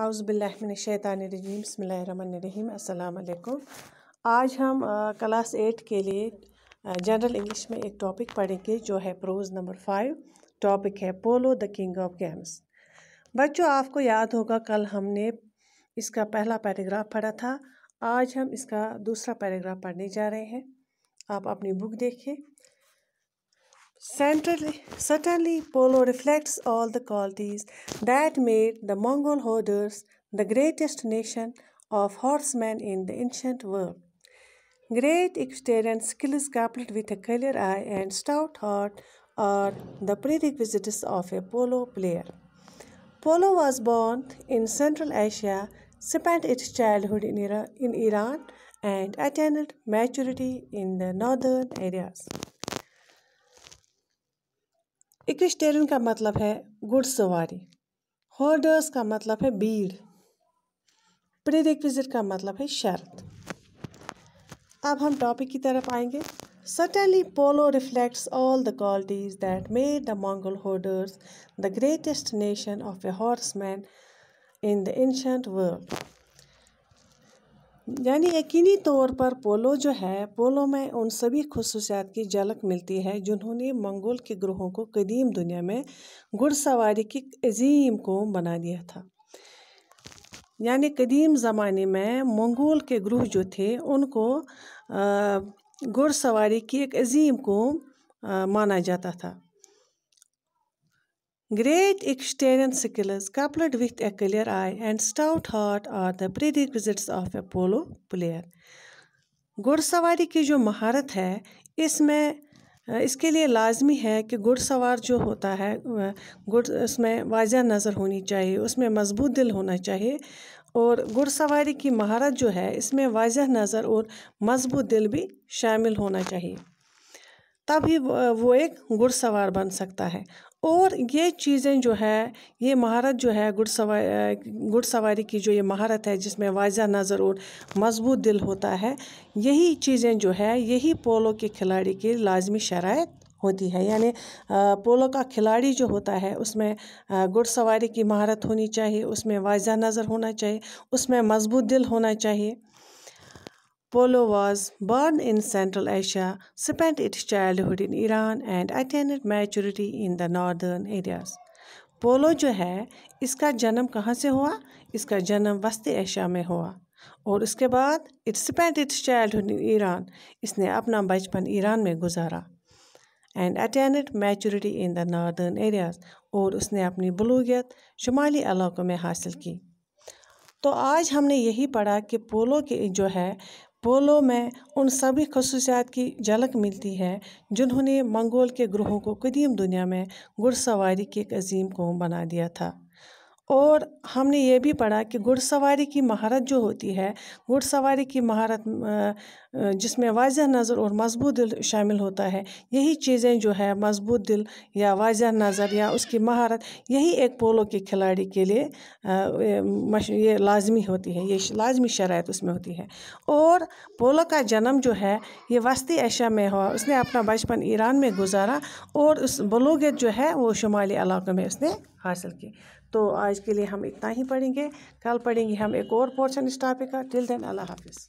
आउज़बिल्लिमिनशैतानरजीम बसमीम अल्लाम आज हम क्लास एट के लिए जनरल इंग्लिश में एक टॉपिक पढ़ेंगे जो है प्रोज़ नंबर फाइव टॉपिक है polo the king of games बच्चों आपको याद होगा कल हमने इसका पहला पैराग्राफ पढ़ा था आज हम इसका दूसरा पैराग्राफ पढ़ने जा रहे हैं आप अपनी बुक देखें Centrally, certainly, Polo reflects all the qualities that made the Mongol herders the greatest nation of horsemen in the ancient world. Great exterior skills coupled with a clear eye and stout heart are the prerequisites of a polo player. Polo was born in Central Asia, spent its childhood in, Iran, and attained maturity in the northern areas. इक्रिस्टेरन का मतलब है घुड़सवारी हॉर्डर्स का मतलब है भीड़ prerequisite का मतलब है शर्त अब हम टॉपिक की तरफ आएंगे certainly polo reflects all the qualities that made the Mongol hordes the greatest nation of a horsemen in the ancient world यानी यकीनी तौर पर पोलो जो है पोलो में उन सभी खसूसियात की झलक मिलती है जिन्होंने मंगोल के ग्रहों को कदीम दुनिया में घुड़सवारी की अजीम कौम बना दिया था यानी कदीम ज़माने में मंगोल के ग्रह जो थे उनको घुड़सवारी की एक अजीम कौम माना जाता था Great exterior skills coupled with a clear eye and stout heart are the prerequisites of a polo player. घुड़सवारी की जो महारत है इसमें इसके लिए लाजमी है कि घुड़सवार जो होता है गुड़ उसमें वाजा नज़र होनी चाहिए उसमें मजबूत दिल होना चाहिए और घुड़सवारी की महारत जो है इसमें वाजह नज़र और मजबूत दिल भी शामिल होना चाहिए तभी वो एक घुड़सवार बन सकता है और ये चीज़ें जो है ये महारत जो है घुड़सवार घुड़सवारी की जो ये महारत है जिसमें वाजा नज़र और मजबूत दिल होता है यही चीज़ें जो है यही पोलो के खिलाड़ी की लाजमी शराय होती है यानी पोलो का खिलाड़ी जो होता है उसमें घुड़सवारी की महारत होनी चाहिए उसमें वाज़ा नज़र होना चाहिए उसमें मजबूत दिल होना चाहिए Polo was born in Central Asia, spent its childhood in Iran and attained maturity in the northern areas. पोलो जो है इसका जन्म कहाँ से हुआ इसका जन्म वस्ती एशिया में हुआ और उसके बाद it spend its childhood in Iran इसने अपना बचपन ईरान में गुजारा and attended maturity in the northern areas और उसने अपनी बलूगियत शुमाली इलाकों में हासिल की तो आज हमने यही पढ़ा कि पोलो के जो है पोलो में उन सभी खसूसियात की झलक मिलती है जिन्होंने मंगोल के ग्रहों को क़दीम दुनिया में घुड़सवारी की एक अज़ीम क़ौम बना दिया था और हमने ये भी पढ़ा कि घुड़सवारी की महारत जो होती है घुड़सवारी की महारत जिसमें वाज नज़र और मजबूत दिल शामिल होता है यही चीज़ें जो है मजबूत दिल या वाज नज़र या उसकी महारत यही एक पोलो के खिलाड़ी के लिए ये लाजमी होती है ये लाजमी शरात उसमें होती है और पोलो का जन्म जो है ये वस्ती एशिया में हुआ उसने अपना बचपन ईरान में गुजारा और उस बलोगत जो है वो शुमाली इलाक़ों में उसने हासिल की तो आज के लिए हम इतना ही पढ़ेंगे कल पढ़ेंगे हम एक और पोर्शन इस टॉपिक का टिल देन अल्लाह हाफिज़